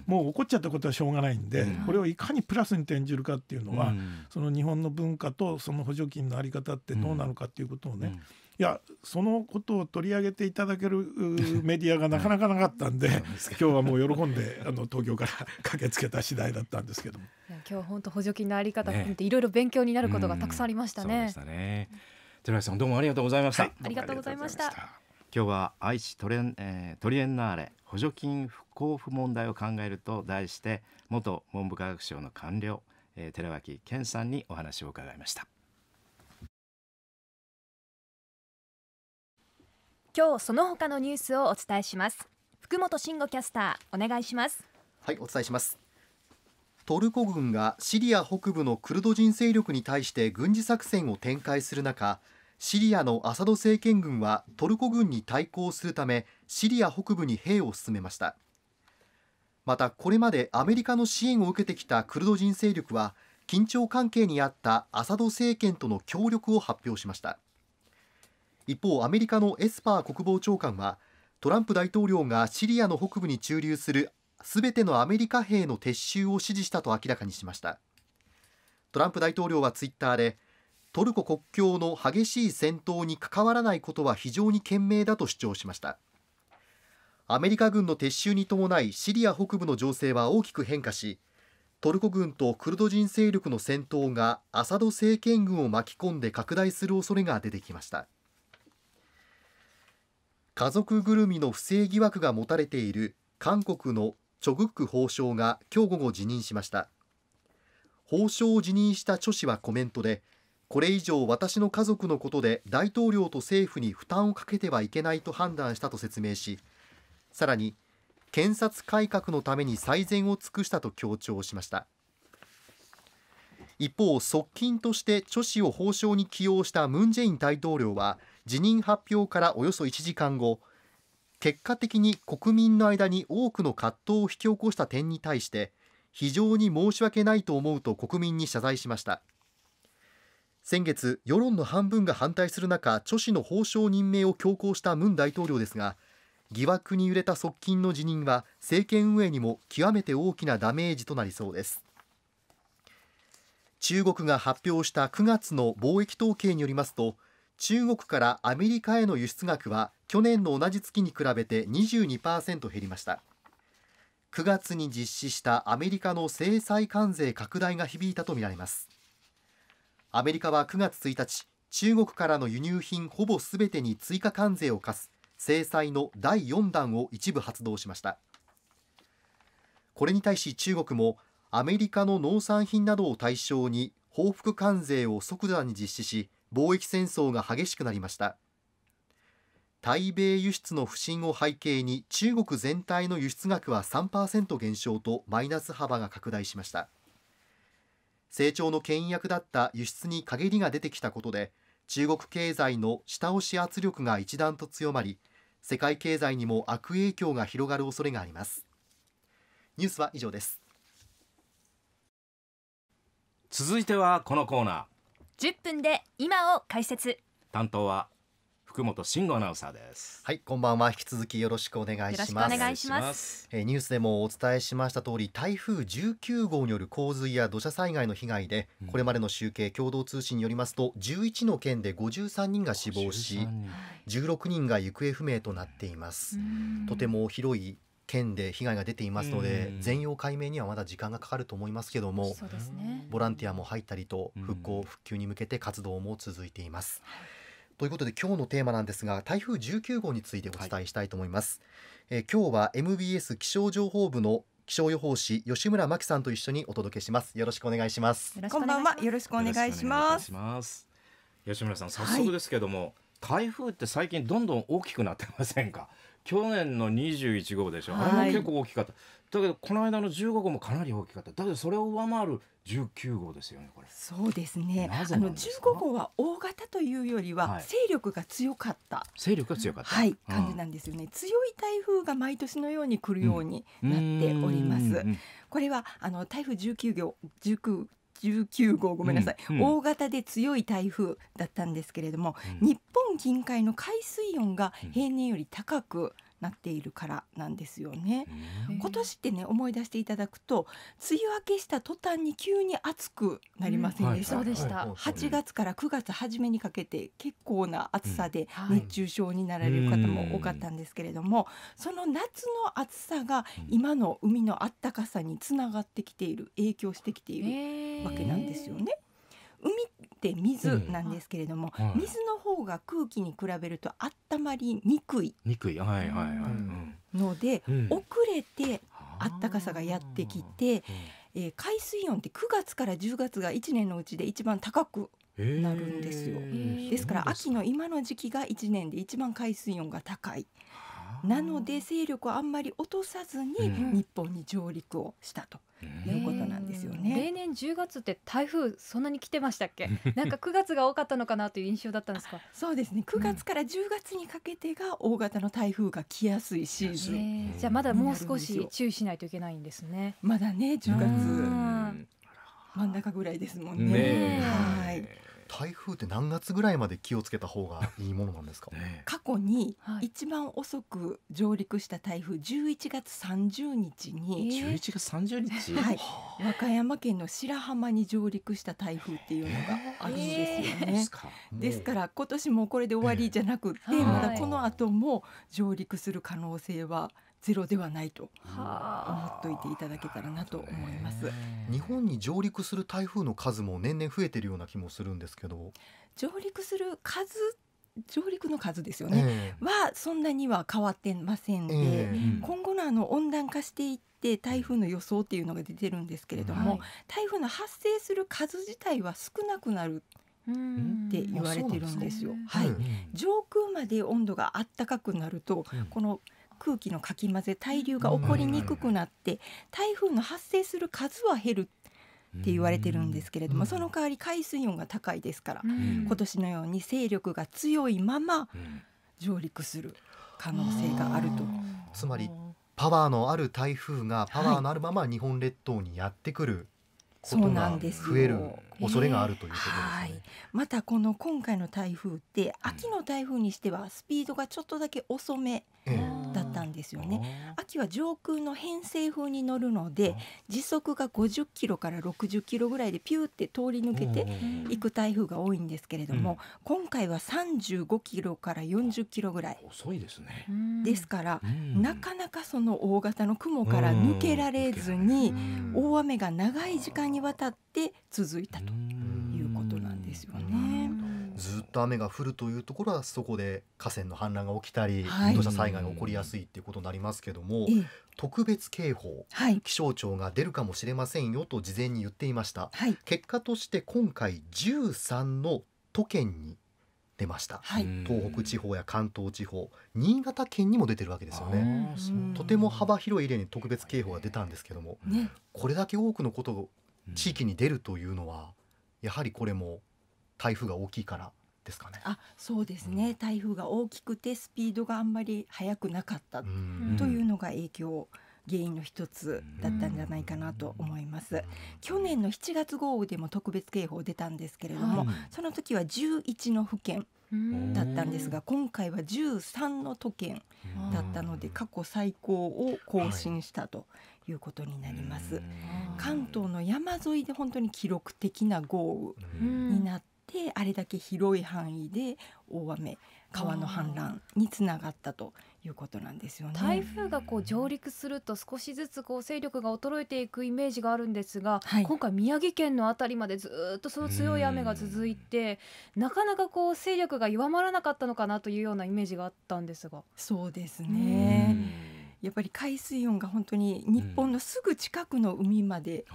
もう起こっちゃったことはしょうがないんで、これをいかにプラスに転じるかっていうのは、その日本の文化とその補助金の在り方ってどうなのかっていうことをね、いやそのことを取り上げていただけるメディアがなかなかなかったんで今日はもう喜んであの東京から 駆けつけた次第だったんですけども今日本当補助金のあり方含ていろいろ勉強になることがたくさんありましたね。ねね寺さんどうもありがとうございました、はい、ありがとうございました。今日は愛知トレン、えー、トリエンナーレ補助金不交付問題を考えると題して元文部科学省の官僚、えー、寺脇健さんにお話を伺いました。今日その他のニュースをお伝えします福本慎吾キャスターお願いしますはいお伝えしますトルコ軍がシリア北部のクルド人勢力に対して軍事作戦を展開する中シリアのアサド政権軍はトルコ軍に対抗するためシリア北部に兵を進めましたまたこれまでアメリカの支援を受けてきたクルド人勢力は緊張関係にあったアサド政権との協力を発表しました一方アメリカのエスパー国防長官はトランプ大統領がシリアの北部に駐留するすべてのアメリカ兵の撤収を指示したと明らかにしましたトランプ大統領はツイッターでトルコ国境の激しい戦闘に関わらないことは非常に賢明だと主張しましたアメリカ軍の撤収に伴いシリア北部の情勢は大きく変化しトルコ軍とクルド人勢力の戦闘がアサド政権軍を巻き込んで拡大する恐れが出てきました家族ぐるみの不正疑惑が持たれている韓国のチョ・グック法相が今日午後辞任しました法相を辞任したチョ氏はコメントでこれ以上私の家族のことで大統領と政府に負担をかけてはいけないと判断したと説明しさらに検察改革のために最善を尽くしたと強調しました一方、側近として著氏を法相に起用したムン・ジェイン大統領は辞任発表からおよそ1時間後結果的に国民の間に多くの葛藤を引き起こした点に対して非常に申し訳ないと思うと国民に謝罪しました先月世論の半分が反対する中著ョ氏の法相任命を強行したムン大統領ですが疑惑に揺れた側近の辞任は政権運営にも極めて大きなダメージとなりそうです中国が発表した9月の貿易統計によりますと中国からアメリカへの輸出額は去年の同じ月に比べて22%減りました9月に実施したアメリカの制裁関税拡大が響いたとみられますアメリカは9月1日中国からの輸入品ほぼすべてに追加関税を課す制裁の第4弾を一部発動しましたこれに対し中国もアメリカの農産品などを対象に報復関税を即座に実施し貿易戦争が激しくなりました対米輸出の不振を背景に中国全体の輸出額は3%減少とマイナス幅が拡大しました成長の牽引役だった輸出に陰りが出てきたことで中国経済の下押し圧力が一段と強まり世界経済にも悪影響が広がる恐れがありますニュースは以上です続いてはこのコーナー10分で今を解説担当は福本慎吾アナウンサーですはいこんばんは引き続きよろしくお願いしますお願いしますえニュースでもお伝えしました通り台風19号による洪水や土砂災害の被害で、うん、これまでの集計共同通信によりますと11の県で53人が死亡し人16人が行方不明となっていますとても広い県で被害が出ていますので、全容解明にはまだ時間がかかると思いますけども、そうですね、ボランティアも入ったりと復興復旧に向けて活動も続いています。ということで今日のテーマなんですが台風19号についてお伝えしたいと思います、はい、え今日は MBS 気象情報部の気象予報士吉村真希さんと一緒にお届けしますよろしくお願いしますこんばんはよろしくお願いします吉村さん早速ですけども、はい、台風って最近どんどん大きくなってませんか去年の21号でしょ、はあれも結構大きかっただけどこの間の15号もかなり大きかっただけどそれを上回る19号ですよねこれそうですねあの15号は大型というよりは勢力が強かった、はい、勢力が強かったはい、感じなんですよね、強い台風が毎年のように来るようになっております、これはあの台風19号 19, 19号ごめんなさい、うんうん、大型で強い台風だったんですけれども、日本近海の海水温が平年より高く、なっているからなんですよね。今年ってね思い出していただくと梅雨明けした途端に急に暑くなりませんでした。8月から9月初めにかけて結構な暑さで熱中症になられる方も多かったんですけれども、その夏の暑さが今の海のあったかさにつながってきている影響してきているわけなんですよね。海って水なんですけれども、うんはい、水の方が空気に比べると温まりにくいにくい、はいはいはいので、うん、遅れて暖かさがやってきて、えー、海水温って9月から10月が1年のうちで一番高くなるんですよ。ですから秋の今の時期が1年で一番海水温が高い。なので勢力をあんまり落とさずに日本に上陸をしたと。いうことなんですよね、例年10月って台風そんなに来てましたっけ なんか9月が多かったのかなという印象だったんですかそうですね9月から10月にかけてが大型の台風が来やすいシーズン、じゃあまだもう少し注意しないといけないんですねまだね10月真ん中ぐらいですもんねはい。台風って何月ぐらいまで気をつけた方がいいものなんですか 過去に一番遅く上陸した台風11月30日に、えー、11月30日、はい、和歌山県の白浜に上陸した台風っていうのがあるんですよね、えーえー、ですから今年もこれで終わりじゃなくて、まだこの後も上陸する可能性は、えーゼロではないと思っといていただけたらなと思います。日本に上陸する台風の数も年々増えてるような気もするんですけど。上陸する数上陸の数ですよね、えー、はそんなには変わってませんで、えー、今後のあの温暖化していって台風の予想っていうのが出てるんですけれども、はい、台風の発生する数自体は少なくなるって言われてるんですよ。すはい、上空まで温度が暖かくなると、うん、この、空気のかき混ぜ対流が起こりにくくなって台風の発生する数は減るって言われてるんですけれども、その代わり海水温が高いですから、今年のように勢力が強いまま上陸する可能性があると。つまりパワーのある台風がパワーのあるまま日本列島にやってくる、そうなんです増える恐れがあるということですね、えーはい、またこの今回の台風って秋の台風にしてはスピードがちょっとだけ遅めですよね秋は上空の偏西風に乗るので時速が50キロから60キロぐらいでピューって通り抜けていく台風が多いんですけれども、うん、今回は35キロから40キロぐらい遅いですねですから、なかなかその大型の雲から抜けられずに大雨が長い時間にわたって続いたということなんですよね。ずっと雨が降るというところはそこで河川の氾濫が起きたり、はい、土砂災害が起こりやすいっていうことになりますけども、特別警報、はい、気象庁が出るかもしれませんよと事前に言っていました、はい、結果として今回13の都県に出ました、はい、東北地方や関東地方新潟県にも出てるわけですよねとても幅広い例に特別警報が出たんですけども、ね、これだけ多くのことを地域に出るというのはやはりこれも台風が大きいからですかね。あそうですね、うん、台風が大きくてスピードがあんまり速くなかったというのが影響原因の一つだったんじゃないかなと思います去年の7月豪雨でも特別警報出たんですけれども、はい、その時は11の府県だったんですが今回は13の都県だったので過去最高を更新したということになります、はい、関東の山沿いで本当に記録的な豪雨になってってあれだけ広い範囲で大雨川の氾濫につながったということなんですよね台風がこう上陸すると少しずつこう勢力が衰えていくイメージがあるんですが、はい、今回宮城県の辺りまでずっとその強い雨が続いてなかなかこう勢力が弱まらなかったのかなというようなイメージがあったんですがそうですね。やっぱり海水温が本当に日本のすぐ近くの海まで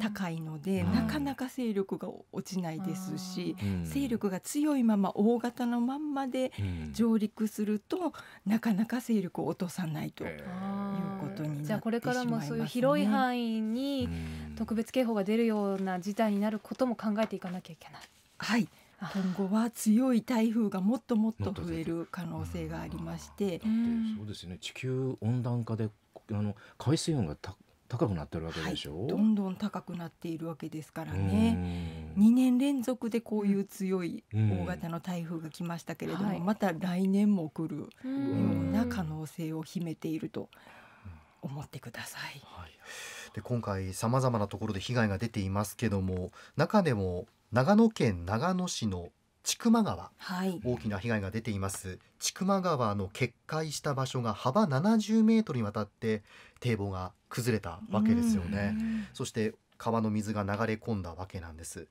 高いので、うん、なかなか勢力が落ちないですし、うん、勢力が強いまま大型のまんまで上陸すると、なかなか勢力を落とさないということになってじゃあこれからもそういう広い範囲に特別警報が出るような事態になることも考えていかなきゃいけない。はい今後は強い台風がもっともっと増える可能性がありまして、そうですね地球温暖化であの海水温が高くなってるわけでしょ、はい、どんどん高くなっているわけですからね2年連続でこういう強い大型の台風が来ましたけれども、また来年も来るような可能性を秘めていると思ってください。い、で今回さまざまなところで被害が出ていますけども中でも長野県長野市の千曲川、はい、大きな被害が出ています千曲川の決壊した場所が幅70メートルにわたって堤防が崩れたわけですよねそして川の水が流れ込んだわけなんです、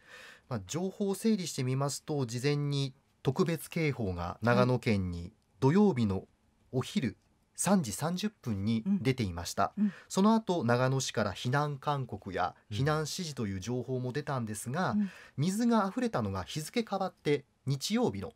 まあ、情報を整理してみますと事前に特別警報が長野県に土曜日のお昼3時30分に出ていました、うん、その後長野市から避難勧告や避難指示という情報も出たんですが、うん、水が溢れたのが日付変わって日曜日の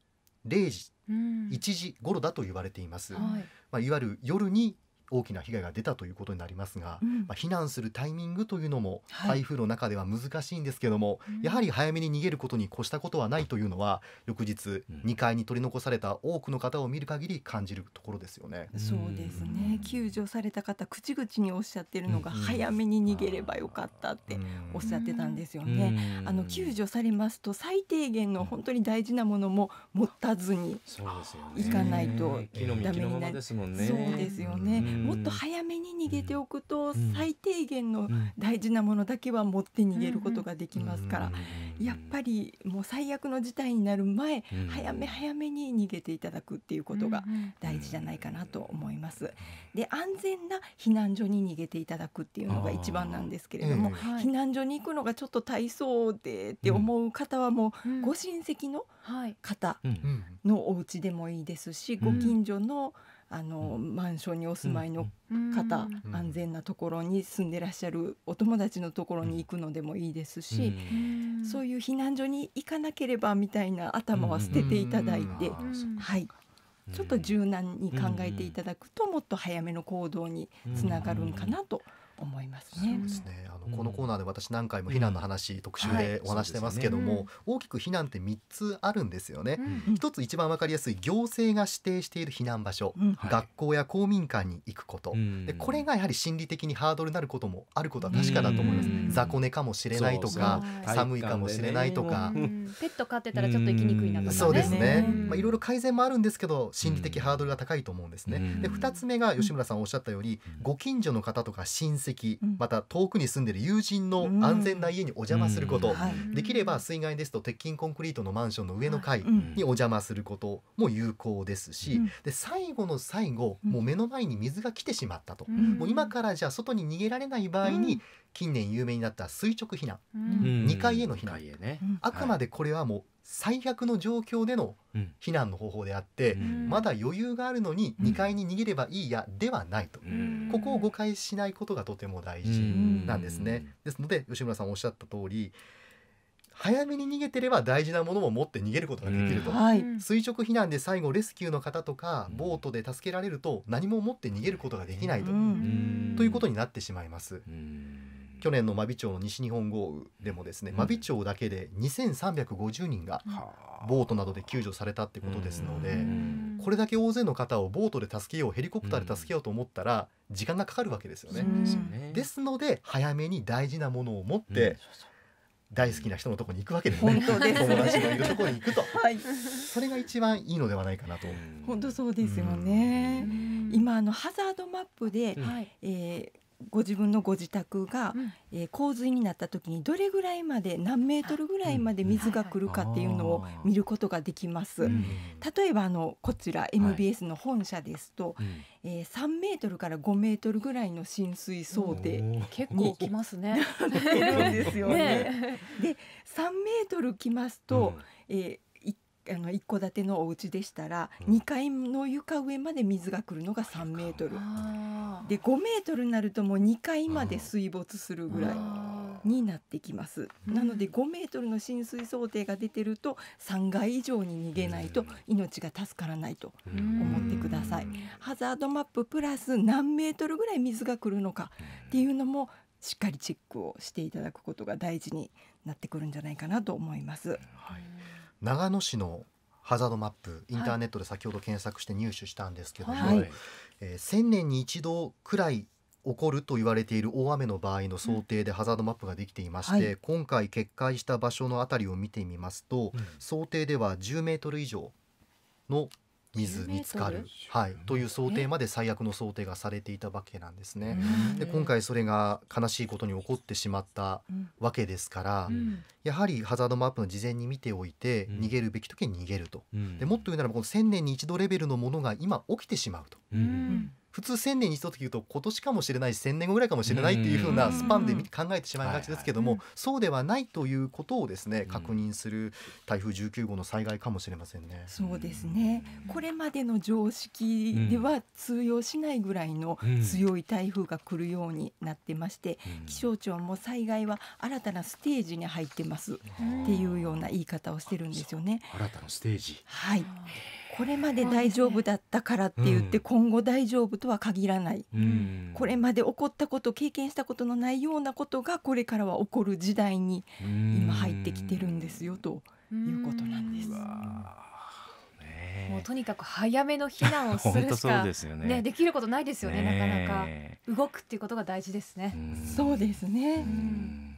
0時、うん、1時頃だと言われています、はいまあ、いわゆる夜に大きな被害が出たということになりますが、うん、まあ、避難するタイミングというのも台風の中では難しいんですけども、はい、やはり早めに逃げることに越したことはないというのは翌日2階に取り残された多くの方を見る限り感じるところですよね。うん、そうですね救助された方口々におっしゃってるのが早めに逃げればよかったっておっしゃってたんですよね。あの救助されますと最低限の本当に大事なものも持たずに行かないとダメになる。そうですよね。もっと早めに逃げておくと最低限の大事なものだけは持って逃げることができますからやっぱりもう最悪の事態になる前早め早めに逃げていただくっていうことが大事じゃないかなと思います。で安全な避難所に逃げていただくっていうのが一番なんですけれども避難所に行くのがちょっと大層でって思う方はもうご親戚の方のお家でもいいですしご近所の、うあの、マンションにお住まいの方、うん、安全なところに住んでらっしゃるお友達のところに行くのでもいいですし、そういう避難所に行かなければみたいな頭は捨てていただいて、はい、ちょっと柔軟に考えていただくと、もっと早めの行動につながるんかなと。うん思いますね。そうですね。あの、うん、このコーナーで私何回も避難の話、うん、特集でお話してますけども、はいね、大きく避難って3つあるんですよね。一、うん、つ一番わかりやすい行政が指定している避難場所、学校や公民館に行くこと、でこれがやはり心理的にハードルになることもあることは確かだと思います。雑魚寝かもしれないとか、寒いかもしれないとか、ね、ペット飼ってたらちょっと行きにくいなとか、ね、そうですね。まあいろいろ改善もあるんですけど、心理的ハードルが高いと思うんですね。で二つ目が吉村さんおっしゃったように、ご近所の方とか親戚また遠くに住んでる友人の安全な家にお邪魔すること、できれば水害ですと鉄筋コンクリートのマンションの上の階にお邪魔することも有効ですし、で最後の最後もう目の前に水が来てしまったと、もう今からじゃあ外に逃げられない場合に、近年有名になった垂直避難、2階への避難、あくまでこれはもう最悪の状況での避難の方法であって、うん、まだ余裕があるのに2階に逃げればいいや、ではないと、うん、ここを誤解しないことがとても大事なんですね。ですので吉村さんおっしゃった通り早めに逃げてれば大事なものも持って逃げることができると、はい、垂直避難で最後レスキューの方とかボートで助けられると何も持って逃げることができないと、ということになってしまいます。去年の真備町の西日本豪雨でもですね、真備町だけで2350人がボートなどで救助されたってことですので、これだけ大勢の方をボートで助けようヘリコプターで助けようと思ったら時間がかかるわけですよね。ですので早めに大事なものを持って、大好きな人のところに行くわけですね。友達のいるところに行くと、はい、それが一番いいのではないかなと。本当そうですよね。今あのハザードマップで、はい、えー、ご自分のご自宅が、うん、えー、洪水になった時にどれぐらいまで何メートルぐらいまで水が来るかっていうのを見ることができます。うん、例えばあのこちら MBS の本社ですと、はい、えー、3メートルから5メートルぐらいの浸水想定、うん、結構きますね。ですよね。ねで3メートルきますと、うん、えーあの一戸建てのお家でしたら、うん、2階の床上まで水が来るのが3メートルで5メートルになるともう2階まで水没するぐらい。になってきます、なので5メートルの浸水想定が出てると3階以上に逃げないと命が助からないと思ってください、ハザードマッププラス何メートルぐらい水が来るのかっていうのもしっかりチェックをしていただくことが大事になってくるんじゃないかなと思います。はい長野市のハザードマップインターネットで先ほど検索して入手したんですけども、はい、えー、1000年に一度くらい起こると言われている大雨の場合の想定でハザードマップができていまして、うんはい、今回決壊した場所の辺りを見てみますと、うん、想定では10メートル以上の水に浸かる、はい、という想定まで最悪の想定がされていたわけなんですね。で今回それが悲しいことに起こってしまったわけですから、うん、やはりハザードマップの事前に見ておいて、逃げるべき時に逃げると、うん、でもっと言うならばこの1,000年に一度レベルのものが今起きてしまうと。うん普通1000年に一と言うと今年かもしれないし1000年後ぐらいかもしれないっていう風なスパンで考えてしまいがちですけども、そうではないということをですね確認する台風19号の災害かもしれませんね。そうですねこれまでの常識では通用しないぐらいの強い台風が来るようになってまして、気象庁も災害は新たなステージに入ってますっていうような言い方をしてるんですよね。新たなステージはい。これまで大丈夫だったからって言って、今後大丈夫とは限らない、うん、これまで起こったこと経験したことのないようなことがこれからは起こる時代に今入ってきてるんですよということなんです。もうとにかく早めの避難をするしかね、ね、できることないですよね、ね、なかなか動くっていうことが大事ですね。うそうですね。いや本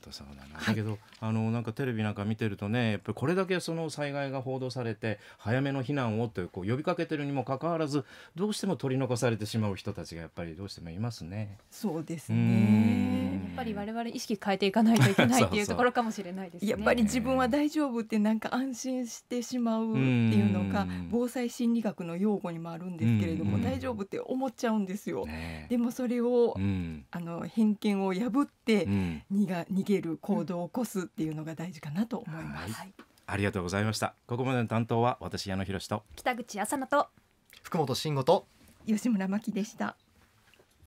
当そうだな、はい、だけどあのなんかテレビなんか見てるとねやっぱりこれだけその災害が報道されて早めの避難をというこう呼びかけてるにもかかわらずどうしても取り残されてしまう人たちがやっぱりどうしてもいますね。そうですねやっぱり我々意識変えていかないといけないっていうところかもしれないですね。そうそうやっぱり自分は大丈夫ってなんか安心してしまうっていうのが防災心理学の用語にもあるんですけれども大丈夫って思っちゃうんですよ。ね、でもそれを、あの偏見を破って逃逃げる行動を起こすっていうのが大事かなと思います。ありがとうございました。ここまでの担当は私矢野博と北口朝乃と福本慎吾と吉村真希でした。